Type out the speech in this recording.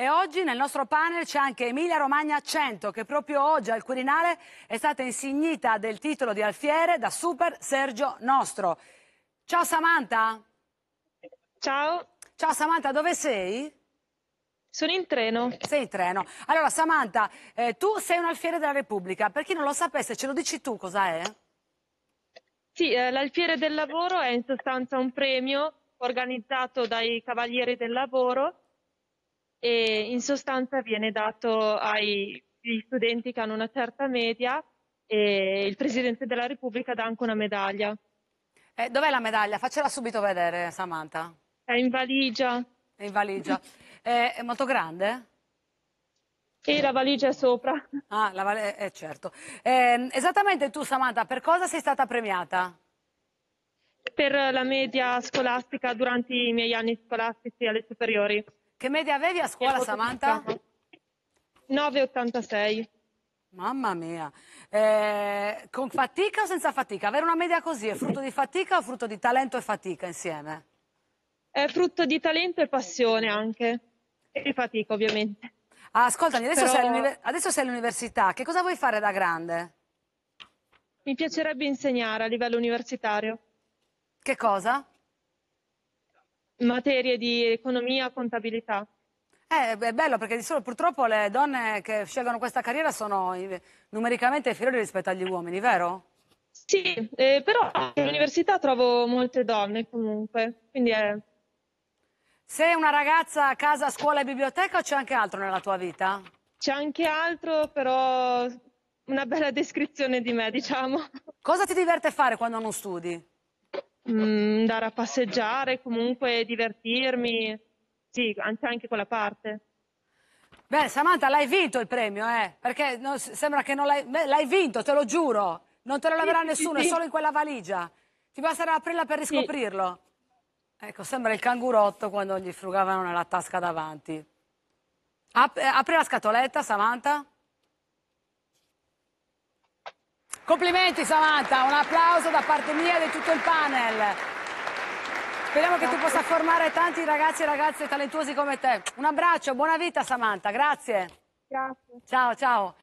E oggi nel nostro panel c'è anche Emilia Romagna 100 che proprio oggi al Quirinale è stata insignita del titolo di alfiere da Super Sergio Nostro. Ciao Samantha. Ciao. Ciao Samantha, dove sei? Sono in treno. Sei in treno. Allora Samantha, eh, tu sei un alfiere della Repubblica. Per chi non lo sapesse, ce lo dici tu cosa è? Sì, eh, l'alfiere del lavoro è in sostanza un premio organizzato dai Cavalieri del Lavoro e in sostanza viene dato agli studenti che hanno una certa media e il Presidente della Repubblica dà anche una medaglia. Eh, dov'è la medaglia? Faccela subito vedere, Samantha. È in valigia. È in valigia. è, è molto grande? E la valigia è sopra. Ah, la valigia, eh, certo. Eh, esattamente tu, Samantha, per cosa sei stata premiata? Per la media scolastica durante i miei anni scolastici alle superiori. Che media avevi a scuola, Samantha? 9,86. Mamma mia. Eh, con fatica o senza fatica? Avere una media così è frutto di fatica o frutto di talento e fatica insieme? È frutto di talento e passione anche. E fatica, ovviamente. Ah, ascoltami, adesso, Però... sei adesso sei all'università. Che cosa vuoi fare da grande? Mi piacerebbe insegnare a livello universitario. Che cosa? materie di economia, e contabilità. Eh, è bello perché solo, purtroppo le donne che scelgono questa carriera sono numericamente inferiori rispetto agli uomini, vero? Sì, eh, però all'università trovo molte donne comunque, quindi è... Sei una ragazza a casa, scuola e biblioteca o c'è anche altro nella tua vita? C'è anche altro, però una bella descrizione di me, diciamo. Cosa ti diverte fare quando non studi? mh, mm, andare a passeggiare, comunque divertirmi, sì, anche, anche quella parte. Beh, Samantha, l'hai vinto il premio, eh? Perché non, sembra che non l'hai... l'hai vinto, te lo giuro. Non te lo laverà sì, nessuno, sì, è solo in quella valigia. Ti basterà aprirla per riscoprirlo. Sì. Ecco, sembra il cangurotto quando gli frugavano nella tasca davanti. Ap- apri la scatoletta, Samantha. Complimenti Samantha, un applauso da parte mia e di tutto il panel. Speriamo che tu possa formare tanti ragazzi e ragazze talentuosi come te. Un abbraccio, buona vita Samantha, grazie. Grazie. Ciao, ciao.